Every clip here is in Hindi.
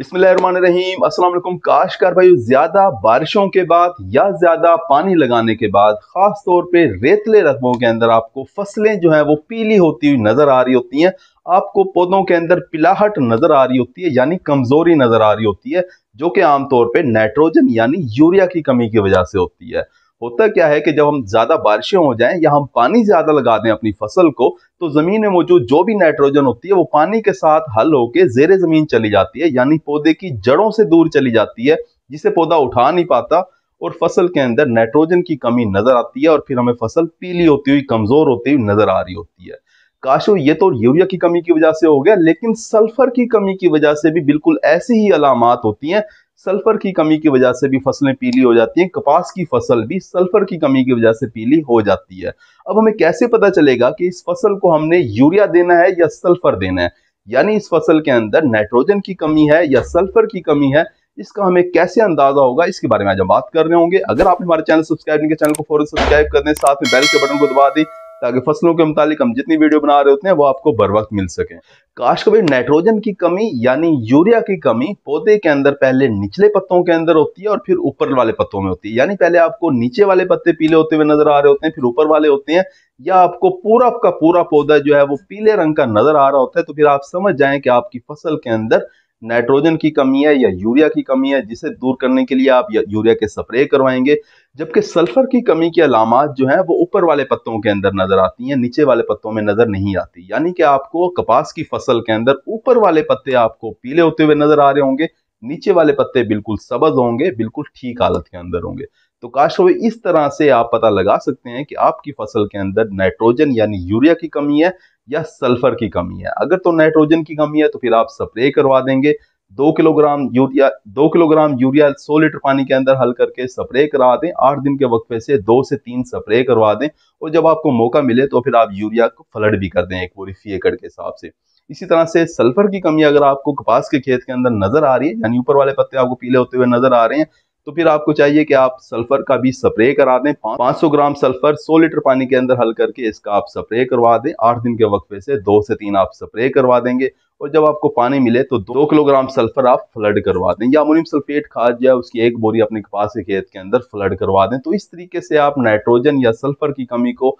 बिसमीम काश काशकार भाई ज़्यादा बारिशों के बाद या ज़्यादा पानी लगाने के बाद ख़ास तौर पे रेतले रकबों के अंदर आपको फसलें जो है वो पीली होती हुई नज़र आ रही होती हैं आपको पौधों के अंदर पिलाहट नज़र आ रही होती है यानी कमज़ोरी नज़र आ रही होती है जो कि आमतौर पर नाइट्रोजन यानी यूरिया की कमी की वजह से होती है होता क्या है कि जब हम ज्यादा बारिशें हो जाएं या हम पानी ज्यादा लगा दें अपनी फसल को तो जमीन में मौजूद जो भी नाइट्रोजन होती है वो पानी के साथ हल होकर जेरे जमीन चली जाती है यानी पौधे की जड़ों से दूर चली जाती है जिसे पौधा उठा नहीं पाता और फसल के अंदर नाइट्रोजन की कमी नजर आती है और फिर हमें फसल पीली होती हुई कमजोर होती हुई नजर आ रही होती है काशो ये तो यूरिया की कमी की वजह से हो गया लेकिन सल्फर की कमी की वजह से भी बिल्कुल ऐसी ही अलामत होती हैं सल्फर की कमी की वजह से भी फसलें पीली हो जाती हैं कपास की फसल भी सल्फर की कमी की वजह से पीली हो जाती है अब हमें कैसे पता चलेगा कि इस फसल को हमने यूरिया देना है या सल्फर देना है यानी इस फसल के अंदर नाइट्रोजन की कमी है या सल्फर की कमी है इसका हमें कैसे अंदाजा होगा इसके बारे में आज हम बात कर रहे होंगे अगर आप हमारे चैनल सब्सक्राइब नहीं किया चैनल को फॉरन सब्सक्राइब कर दें साथ में बेल के बटन को दबा दें ताकि फसलों के मुतालिक हम जितनी वीडियो बना रहे होते हैं वो आपको बर वक्त मिल सके काश कभी नाइट्रोजन की कमी यानी यूरिया की कमी पौधे के अंदर पहले निचले पत्तों के अंदर होती है और फिर ऊपर वाले पत्तों में होती है यानी पहले आपको नीचे वाले पत्ते पीले होते हुए नजर आ रहे होते हैं फिर ऊपर वाले होते हैं या आपको पूरा का पूरा पौधा जो है वो पीले रंग का नजर आ रहा होता है तो फिर आप समझ जाए कि आपकी फसल के अंदर नाइट्रोजन की कमी है या यूरिया की कमी है जिसे दूर करने के लिए आप यूरिया के स्प्रे करवाएंगे जबकि सल्फर की कमी के अलामत जो है वो ऊपर वाले पत्तों के अंदर नजर आती हैं नीचे वाले पत्तों में नजर नहीं आती यानी कि आपको कपास की फसल के अंदर ऊपर वाले पत्ते आपको पीले होते हुए नजर आ रहे होंगे नीचे वाले पत्ते बिल्कुल सबज होंगे बिल्कुल ठीक हालत के अंदर होंगे तो काश हो इस तरह से आप पता लगा सकते हैं कि आपकी फसल के अंदर नाइट्रोजन यानी यूरिया की कमी है या सल्फर की कमी है अगर तो नाइट्रोजन की कमी है तो फिर आप स्प्रे करवा देंगे दो किलोग्राम यूरिया दो किलोग्राम यूरिया सौ लीटर पानी के अंदर हल करके स्प्रे करवा दें आठ दिन के वक्फे से दो से तीन स्प्रे करवा दें और जब आपको मौका मिले तो फिर आप यूरिया को फ्लड भी कर दें एक पूरी फी एकड़ के हिसाब से इसी तरह से सल्फर की कमी अगर आपको कपास के खेत के अंदर नजर आ रही है यानी ऊपर वाले पत्ते आपको पीले होते हुए नजर आ रहे हैं तो फिर आपको चाहिए कि आप सल्फर का भी स्प्रे करा दें 500 ग्राम सल्फर 100 लीटर पानी के अंदर हल करके इसका आप स्प्रे करवा दें आठ दिन के वक्फे से दो से तीन आप स्प्रे करवा देंगे और जब आपको पानी मिले तो दो किलोग्राम सल्फर आप फ्लड करवा दें या अमोनियम सल्फेट खाद या उसकी एक बोरी अपने कपास के खेत के अंदर फ्लड करवा दें तो इस तरीके से आप नाइट्रोजन या सल्फर की कमी को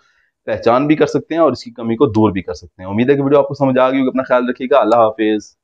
पहचान भी कर सकते हैं और इसकी कमी को दूर भी कर सकते हैं उम्मीद है कि वीडियो आपको समझ आ गई होगी अपना ख्याल रखिएगा अल्लाह हाफिज़